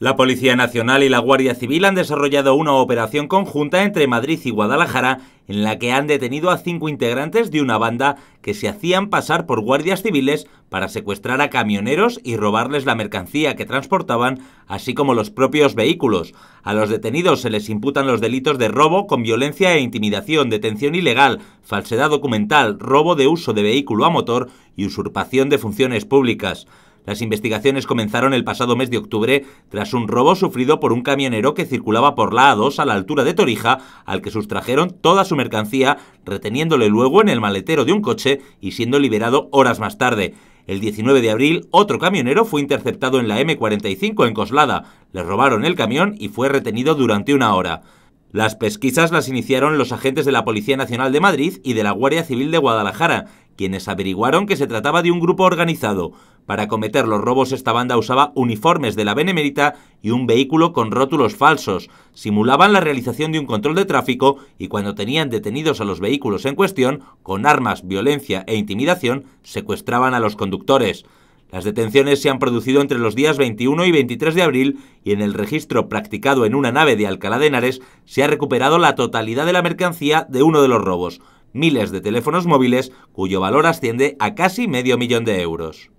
La Policía Nacional y la Guardia Civil han desarrollado una operación conjunta entre Madrid y Guadalajara en la que han detenido a cinco integrantes de una banda que se hacían pasar por guardias civiles para secuestrar a camioneros y robarles la mercancía que transportaban, así como los propios vehículos. A los detenidos se les imputan los delitos de robo con violencia e intimidación, detención ilegal, falsedad documental, robo de uso de vehículo a motor y usurpación de funciones públicas. Las investigaciones comenzaron el pasado mes de octubre tras un robo sufrido por un camionero que circulaba por la A2 a la altura de Torija, al que sustrajeron toda su mercancía, reteniéndole luego en el maletero de un coche y siendo liberado horas más tarde. El 19 de abril, otro camionero fue interceptado en la M45 en Coslada. Le robaron el camión y fue retenido durante una hora. Las pesquisas las iniciaron los agentes de la Policía Nacional de Madrid y de la Guardia Civil de Guadalajara, quienes averiguaron que se trataba de un grupo organizado. Para cometer los robos esta banda usaba uniformes de la Benemérita y un vehículo con rótulos falsos. Simulaban la realización de un control de tráfico y cuando tenían detenidos a los vehículos en cuestión, con armas, violencia e intimidación, secuestraban a los conductores. Las detenciones se han producido entre los días 21 y 23 de abril y en el registro practicado en una nave de Alcalá de Henares se ha recuperado la totalidad de la mercancía de uno de los robos miles de teléfonos móviles cuyo valor asciende a casi medio millón de euros.